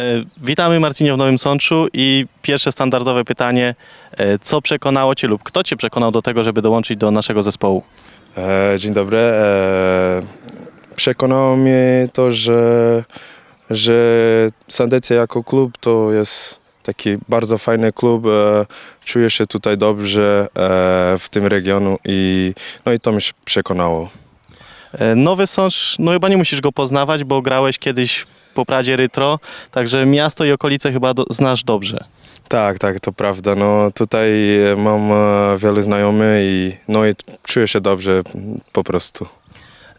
E, witamy Marcinie w Nowym Sączu i pierwsze standardowe pytanie, e, co przekonało Cię lub kto Cię przekonał do tego, żeby dołączyć do naszego zespołu? E, dzień dobry. przekonało mnie to, że, że Sandecja jako klub to jest taki bardzo fajny klub. czuję się tutaj dobrze w tym regionu i, no i to mnie przekonało. Nowy Sącz, no chyba nie musisz go poznawać, bo grałeś kiedyś po Pradzie Rytro, także miasto i okolice chyba do, znasz dobrze. Tak, tak, to prawda. No, tutaj e, mam e, wielu znajomych i, no, i czuję się dobrze po prostu.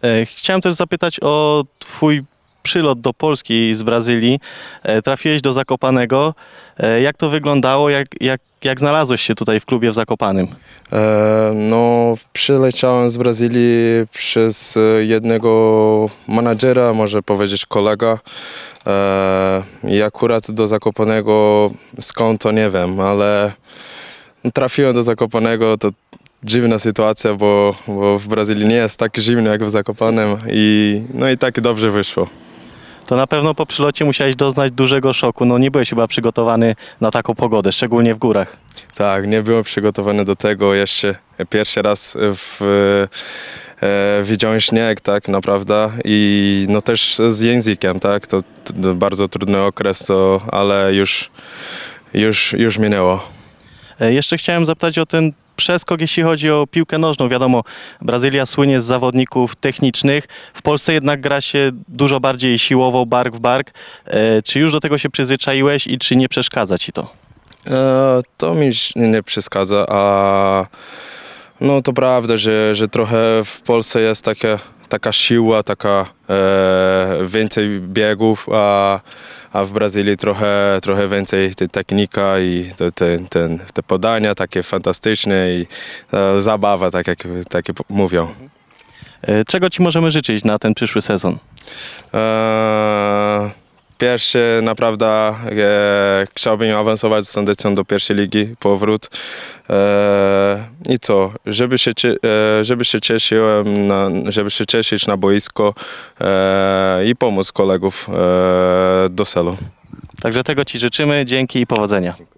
E, chciałem też zapytać o Twój przylot do Polski z Brazylii. Trafiłeś do Zakopanego. Jak to wyglądało? Jak, jak, tak jak znalazłeś się tutaj w klubie w Zakopanym? E, no, przyleciałem z Brazylii przez e, jednego menadżera, może powiedzieć kolega. E, I akurat do Zakopanego, skąd to nie wiem, ale trafiłem do Zakopanego, to dziwna sytuacja, bo, bo w Brazylii nie jest tak zimno jak w Zakopanem i no i tak dobrze wyszło to na pewno po przylocie musiałeś doznać dużego szoku. No nie byłeś chyba przygotowany na taką pogodę, szczególnie w górach. Tak, nie byłem przygotowany do tego jeszcze. Pierwszy raz w, e, widziałem śnieg, tak naprawdę. I no też z językiem, tak. To, to bardzo trudny okres, to, ale już, już, już minęło. E, jeszcze chciałem zapytać o ten przeskok, jeśli chodzi o piłkę nożną. Wiadomo, Brazylia słynie z zawodników technicznych. W Polsce jednak gra się dużo bardziej siłowo, bark w bark. E, czy już do tego się przyzwyczaiłeś i czy nie przeszkadza ci to? E, to mi nie przeszkadza, a no to prawda, że, że trochę w Polsce jest takie taka siła, taka e, więcej biegów, a, a w Brazylii trochę, trochę więcej te technika i te, te, te podania takie fantastyczne i e, zabawa, tak jak takie mówią. E, czego Ci możemy życzyć na ten przyszły sezon? E, pierwszy naprawdę e, chciałbym awansować z Sandecją do pierwszej ligi, powrót. E, I co, żeby się, e, żeby się cieszyłem, na, żeby się cieszyć na boisko e, i pomóc kolegów e, do celu. Także tego Ci życzymy, dzięki i powodzenia.